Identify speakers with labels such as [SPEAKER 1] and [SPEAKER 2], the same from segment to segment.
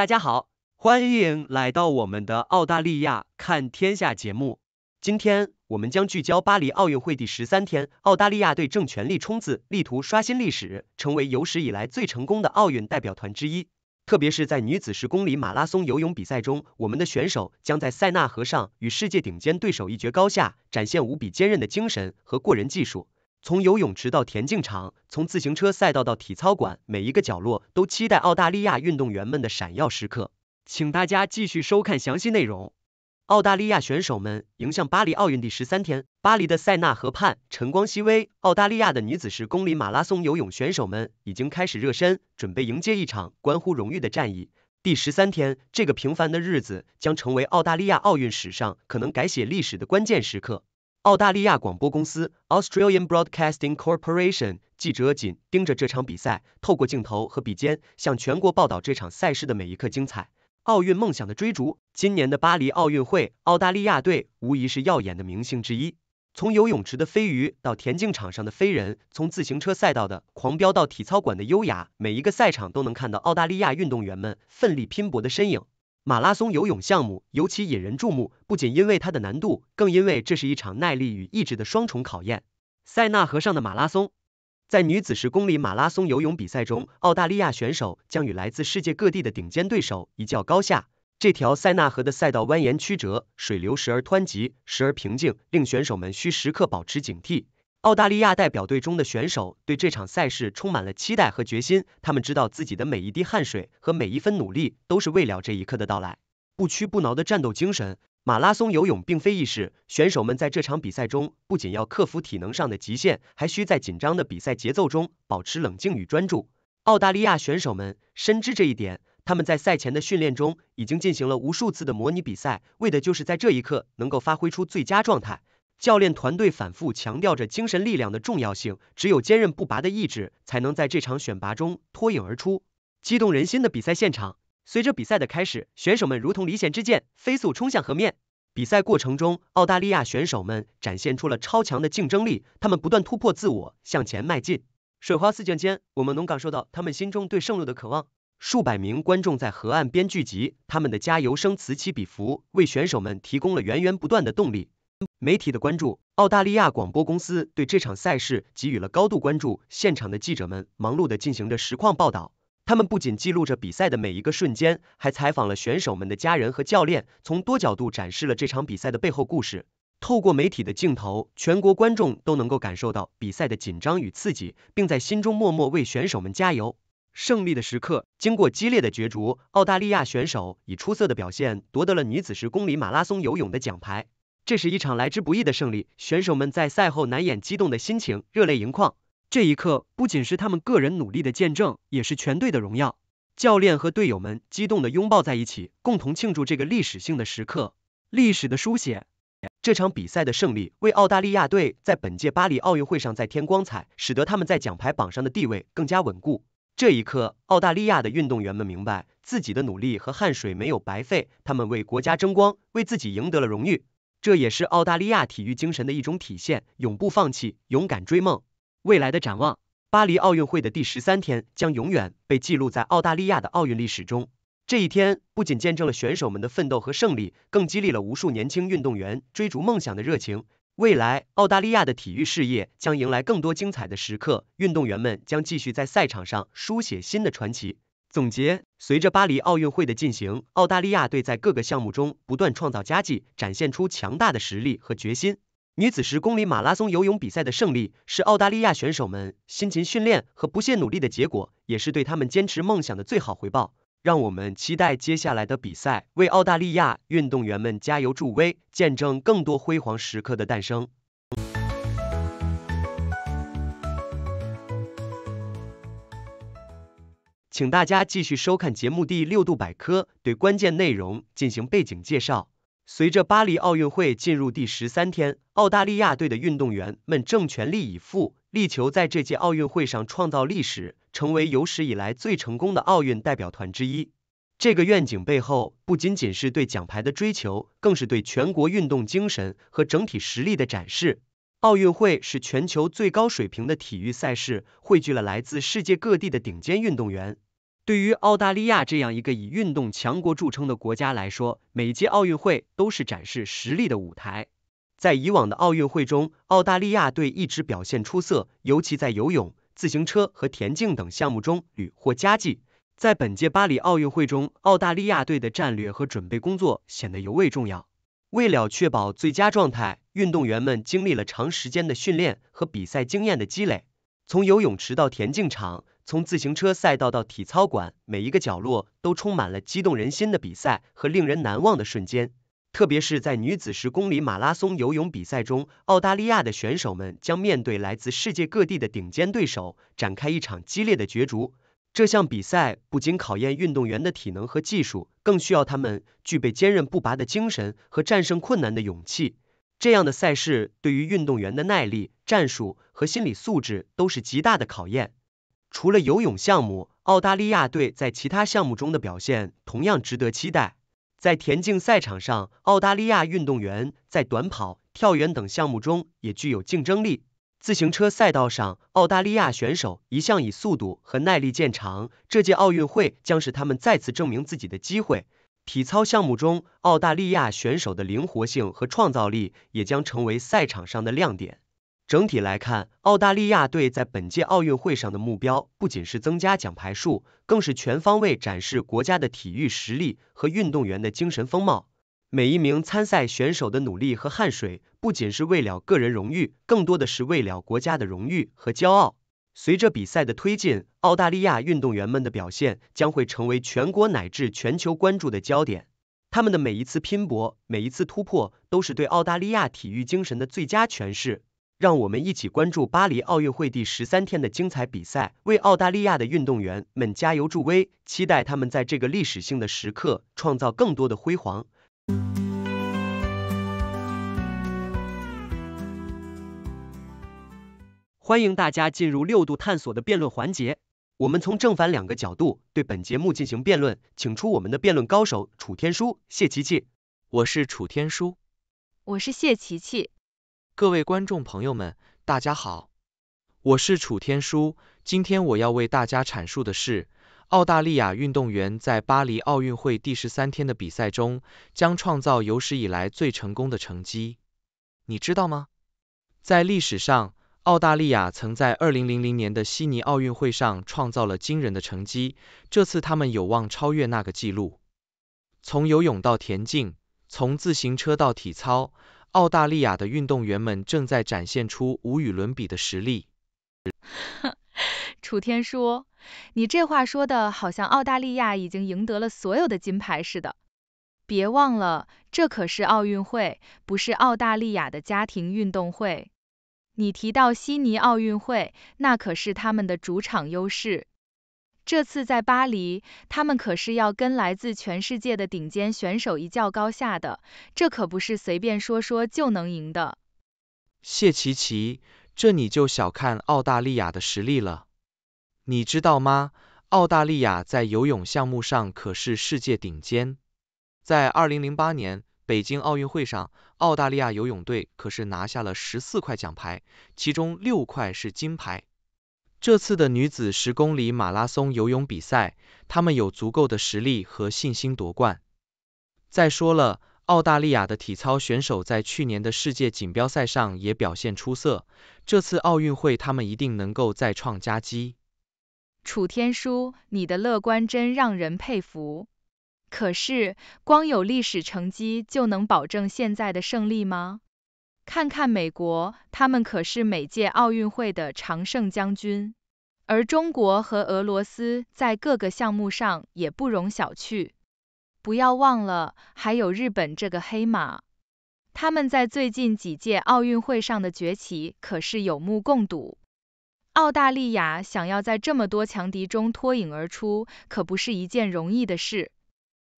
[SPEAKER 1] 大家好，欢迎来到我们的澳大利亚看天下节目。今天我们将聚焦巴黎奥运会第十三天，澳大利亚队正全力冲刺，力图刷新历史，成为有史以来最成功的奥运代表团之一。特别是在女子十公里马拉松游泳比赛中，我们的选手将在塞纳河上与世界顶尖对手一决高下，展现无比坚韧的精神和过人技术。从游泳池到田径场，从自行车赛道到体操馆，每一个角落都期待澳大利亚运动员们的闪耀时刻。请大家继续收看详细内容。澳大利亚选手们迎向巴黎奥运第十三天，巴黎的塞纳河畔晨光熹微，澳大利亚的女子十公里马拉松游泳选手们已经开始热身，准备迎接一场关乎荣誉的战役。第十三天，这个平凡的日子将成为澳大利亚奥运史上可能改写历史的关键时刻。澳大利亚广播公司 Australian Broadcasting Corporation 记者紧盯着这场比赛，透过镜头和笔尖向全国报道这场赛事的每一刻精彩。奥运梦想的追逐，今年的巴黎奥运会，澳大利亚队无疑是耀眼的明星之一。从游泳池的飞鱼到田径场上的飞人，从自行车赛道的狂飙到体操馆的优雅，每一个赛场都能看到澳大利亚运动员们奋力拼搏的身影。马拉松游泳项目尤其引人注目，不仅因为它的难度，更因为这是一场耐力与意志的双重考验。塞纳河上的马拉松，在女子十公里马拉松游泳比赛中，澳大利亚选手将与来自世界各地的顶尖对手一较高下。这条塞纳河的赛道蜿蜒曲折，水流时而湍急，时而平静，令选手们需时刻保持警惕。澳大利亚代表队中的选手对这场赛事充满了期待和决心。他们知道自己的每一滴汗水和每一分努力都是为了这一刻的到来。不屈不挠的战斗精神，马拉松游泳并非易事。选手们在这场比赛中不仅要克服体能上的极限，还需在紧张的比赛节奏中保持冷静与专注。澳大利亚选手们深知这一点，他们在赛前的训练中已经进行了无数次的模拟比赛，为的就是在这一刻能够发挥出最佳状态。教练团队反复强调着精神力量的重要性，只有坚韧不拔的意志，才能在这场选拔中脱颖而出。激动人心的比赛现场，随着比赛的开始，选手们如同离弦之箭，飞速冲向河面。比赛过程中，澳大利亚选手们展现出了超强的竞争力，他们不断突破自我，向前迈进。水花四溅间，我们能感受到他们心中对胜利的渴望。数百名观众在河岸边聚集，他们的加油声此起彼伏，为选手们提供了源源不断的动力。媒体的关注，澳大利亚广播公司对这场赛事给予了高度关注。现场的记者们忙碌的进行着实况报道，他们不仅记录着比赛的每一个瞬间，还采访了选手们的家人和教练，从多角度展示了这场比赛的背后故事。透过媒体的镜头，全国观众都能够感受到比赛的紧张与刺激，并在心中默默为选手们加油。胜利的时刻，经过激烈的角逐，澳大利亚选手以出色的表现夺得了女子十公里马拉松游泳的奖牌。这是一场来之不易的胜利，选手们在赛后难掩激动的心情，热泪盈眶。这一刻不仅是他们个人努力的见证，也是全队的荣耀。教练和队友们激动的拥抱在一起，共同庆祝这个历史性的时刻。历史的书写，这场比赛的胜利为澳大利亚队在本届巴黎奥运会上再添光彩，使得他们在奖牌榜上的地位更加稳固。这一刻，澳大利亚的运动员们明白自己的努力和汗水没有白费，他们为国家争光，为自己赢得了荣誉。这也是澳大利亚体育精神的一种体现，永不放弃，勇敢追梦。未来的展望，巴黎奥运会的第十三天将永远被记录在澳大利亚的奥运历史中。这一天不仅见证了选手们的奋斗和胜利，更激励了无数年轻运动员追逐梦想的热情。未来，澳大利亚的体育事业将迎来更多精彩的时刻，运动员们将继续在赛场上书写新的传奇。总结：随着巴黎奥运会的进行，澳大利亚队在各个项目中不断创造佳绩，展现出强大的实力和决心。女子十公里马拉松游泳比赛的胜利，是澳大利亚选手们辛勤训练和不懈努力的结果，也是对他们坚持梦想的最好回报。让我们期待接下来的比赛，为澳大利亚运动员们加油助威，见证更多辉煌时刻的诞生。请大家继续收看节目第六度百科，对关键内容进行背景介绍。随着巴黎奥运会进入第十三天，澳大利亚队的运动员们正全力以赴，力求在这届奥运会上创造历史，成为有史以来最成功的奥运代表团之一。这个愿景背后，不仅仅是对奖牌的追求，更是对全国运动精神和整体实力的展示。奥运会是全球最高水平的体育赛事，汇聚了来自世界各地的顶尖运动员。对于澳大利亚这样一个以运动强国著称的国家来说，每届奥运会都是展示实力的舞台。在以往的奥运会中，澳大利亚队一直表现出色，尤其在游泳、自行车和田径等项目中屡获佳绩。在本届巴黎奥运会中，澳大利亚队的战略和准备工作显得尤为重要。为了确保最佳状态，运动员们经历了长时间的训练和比赛经验的积累。从游泳池到田径场，从自行车赛道到体操馆，每一个角落都充满了激动人心的比赛和令人难忘的瞬间。特别是在女子十公里马拉松游泳比赛中，澳大利亚的选手们将面对来自世界各地的顶尖对手，展开一场激烈的角逐。这项比赛不仅考验运动员的体能和技术，更需要他们具备坚韧不拔的精神和战胜困难的勇气。这样的赛事对于运动员的耐力、战术和心理素质都是极大的考验。除了游泳项目，澳大利亚队在其他项目中的表现同样值得期待。在田径赛场上，澳大利亚运动员在短跑、跳远等项目中也具有竞争力。自行车赛道上，澳大利亚选手一向以速度和耐力见长，这届奥运会将是他们再次证明自己的机会。体操项目中，澳大利亚选手的灵活性和创造力也将成为赛场上的亮点。整体来看，澳大利亚队在本届奥运会上的目标不仅是增加奖牌数，更是全方位展示国家的体育实力和运动员的精神风貌。每一名参赛选手的努力和汗水，不仅是为了个人荣誉，更多的是为了国家的荣誉和骄傲。随着比赛的推进，澳大利亚运动员们的表现将会成为全国乃至全球关注的焦点。他们的每一次拼搏，每一次突破，都是对澳大利亚体育精神的最佳诠释。让我们一起关注巴黎奥运会第十三天的精彩比赛，为澳大利亚的运动员们加油助威，期待他们在这个历史性的时刻创造更多的辉煌。欢迎大家进入六度探索的辩论环节，我们从正反两个角度对本节目进行辩论，请出我们的辩论高手楚天舒、谢琪琪。我是楚天舒，我是谢琪
[SPEAKER 2] 琪。各位观众朋友们，大家好，我是楚天舒，今天我要为大家阐述的是，澳大利亚运动员在巴黎奥运会第十三天的比赛中，将创造有史以来最成功的成绩。你知道吗？在历史上。澳大利亚曾在二零零零年的悉尼奥运会上创造了惊人的成绩，这次他们有望超越那个记录。从游泳到田径，从自行车到体操，澳大利亚的运动员们正在展现出无与伦比的实力。
[SPEAKER 3] 楚天说：“你这话说的好像澳大利亚已经赢得了所有的金牌似的。别忘了，这可是奥运会，不是澳大利亚的家庭运动会。你提到悉尼奥运会，那可是他们的主场优势。这次在巴黎，他们可是要跟来自全世界的顶尖选手一较高下的，这可不是随便说说就能赢的。
[SPEAKER 2] 谢琪琪，这你就小看澳大利亚的实力了。你知道吗？澳大利亚在游泳项目上可是世界顶尖。在二零零八年。北京奥运会上，澳大利亚游泳队可是拿下了十四块奖牌，其中六块是金牌。这次的女子十公里马拉松游泳比赛，他们有足够的实力和信心夺冠。再说了，澳大利亚的体操选手在去年的世界锦标赛上也表现出色，这次奥运会他们一定能够再创佳绩。
[SPEAKER 3] 楚天舒，你的乐观真让人佩服。可是，光有历史成绩就能保证现在的胜利吗？看看美国，他们可是每届奥运会的常胜将军，而中国和俄罗斯在各个项目上也不容小觑。不要忘了，还有日本这个黑马，他们在最近几届奥运会上的崛起可是有目共睹。澳大利亚想要在这么多强敌中脱颖而出，可不是一件容易的事。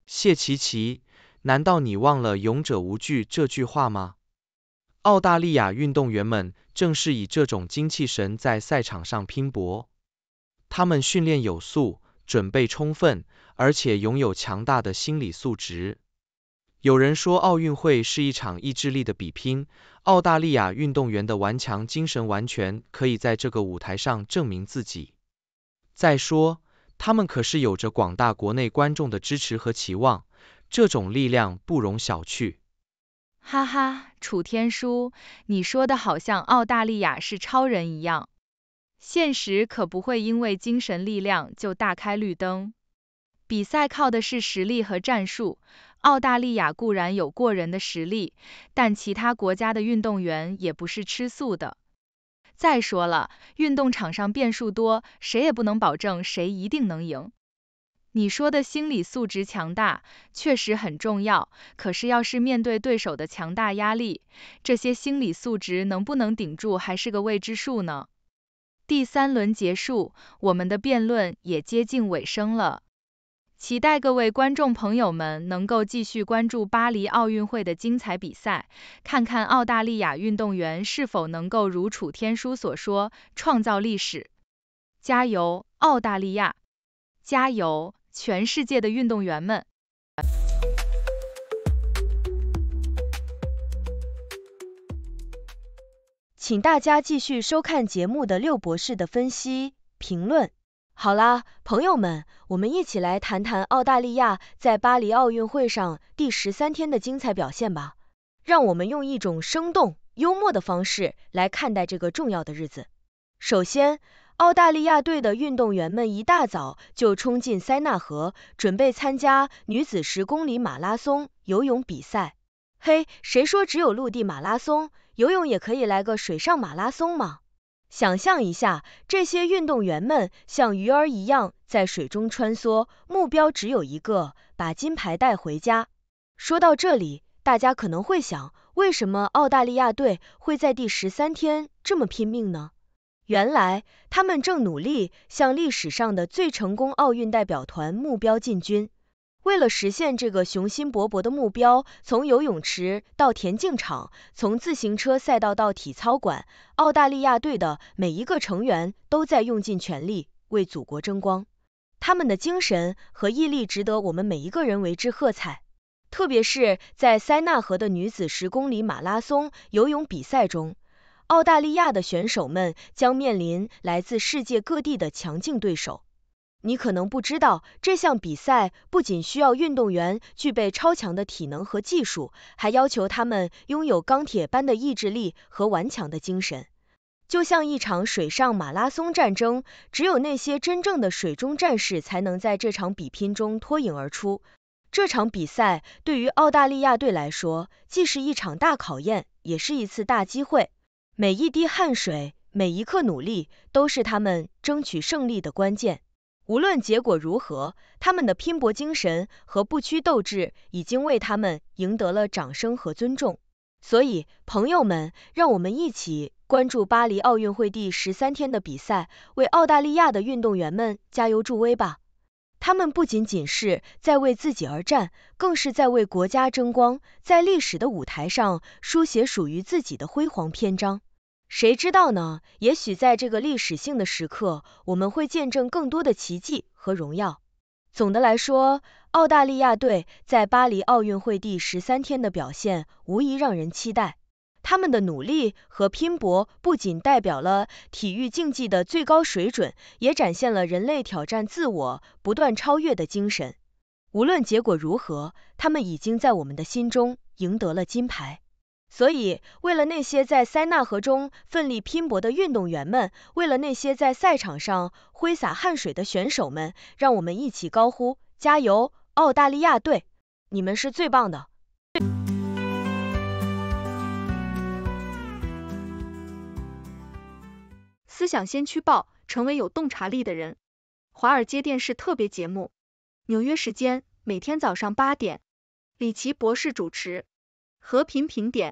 [SPEAKER 2] 谢琪琪，难道你忘了“勇者无惧”这句话吗？澳大利亚运动员们正是以这种精气神在赛场上拼搏。他们训练有素，准备充分，而且拥有强大的心理素质。有人说奥运会是一场意志力的比拼，澳大利亚运动员的顽强精神完全可以在这个舞台上证明自己。再说，他们可是有着广大国内观众的支持和期望，这种力量不容小觑。
[SPEAKER 3] 哈哈，楚天舒，你说的好像澳大利亚是超人一样，现实可不会因为精神力量就大开绿灯。比赛靠的是实力和战术，澳大利亚固然有过人的实力，但其他国家的运动员也不是吃素的。再说了，运动场上变数多，谁也不能保证谁一定能赢。你说的心理素质强大确实很重要，可是要是面对对手的强大压力，这些心理素质能不能顶住还是个未知数呢？第三轮结束，我们的辩论也接近尾声了。期待各位观众朋友们能够继续关注巴黎奥运会的精彩比赛，看看澳大利亚运动员是否能够如楚天舒所说创造历史。加油，澳大利亚！加油，全世界的运动员们！
[SPEAKER 4] 请大家继续收看节目的六博士的分析评论。好啦，朋友们，我们一起来谈谈澳大利亚在巴黎奥运会上第十三天的精彩表现吧。让我们用一种生动幽默的方式来看待这个重要的日子。首先，澳大利亚队的运动员们一大早就冲进塞纳河，准备参加女子十公里马拉松游泳比赛。嘿，谁说只有陆地马拉松，游泳也可以来个水上马拉松吗？想象一下，这些运动员们像鱼儿一样在水中穿梭，目标只有一个：把金牌带回家。说到这里，大家可能会想，为什么澳大利亚队会在第十三天这么拼命呢？原来，他们正努力向历史上的最成功奥运代表团目标进军。为了实现这个雄心勃勃的目标，从游泳池到田径场，从自行车赛道到体操馆，澳大利亚队的每一个成员都在用尽全力为祖国争光。他们的精神和毅力值得我们每一个人为之喝彩。特别是在塞纳河的女子十公里马拉松游泳比赛中，澳大利亚的选手们将面临来自世界各地的强劲对手。你可能不知道，这项比赛不仅需要运动员具备超强的体能和技术，还要求他们拥有钢铁般的意志力和顽强的精神。就像一场水上马拉松战争，只有那些真正的水中战士才能在这场比拼中脱颖而出。这场比赛对于澳大利亚队来说，既是一场大考验，也是一次大机会。每一滴汗水，每一刻努力，都是他们争取胜利的关键。无论结果如何，他们的拼搏精神和不屈斗志已经为他们赢得了掌声和尊重。所以，朋友们，让我们一起关注巴黎奥运会第十三天的比赛，为澳大利亚的运动员们加油助威吧！他们不仅仅是在为自己而战，更是在为国家争光，在历史的舞台上书写属于自己的辉煌篇章。谁知道呢？也许在这个历史性的时刻，我们会见证更多的奇迹和荣耀。总的来说，澳大利亚队在巴黎奥运会第十三天的表现无疑让人期待。他们的努力和拼搏不仅代表了体育竞技的最高水准，也展现了人类挑战自我、不断超越的精神。无论结果如何，他们已经在我们的心中赢得了金牌。所以，为了那些在塞纳河中奋力拼搏的运动员们，为了那些在赛场上挥洒汗水的选手们，让我们一起高呼：加油，澳大利亚队！你们是最棒的！思想先驱报，成为有洞察力的人。华尔街电视特别节目，纽约时间每天早上八点，李奇博士主持《和平评点》。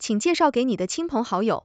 [SPEAKER 4] 请介绍给你的亲朋好友。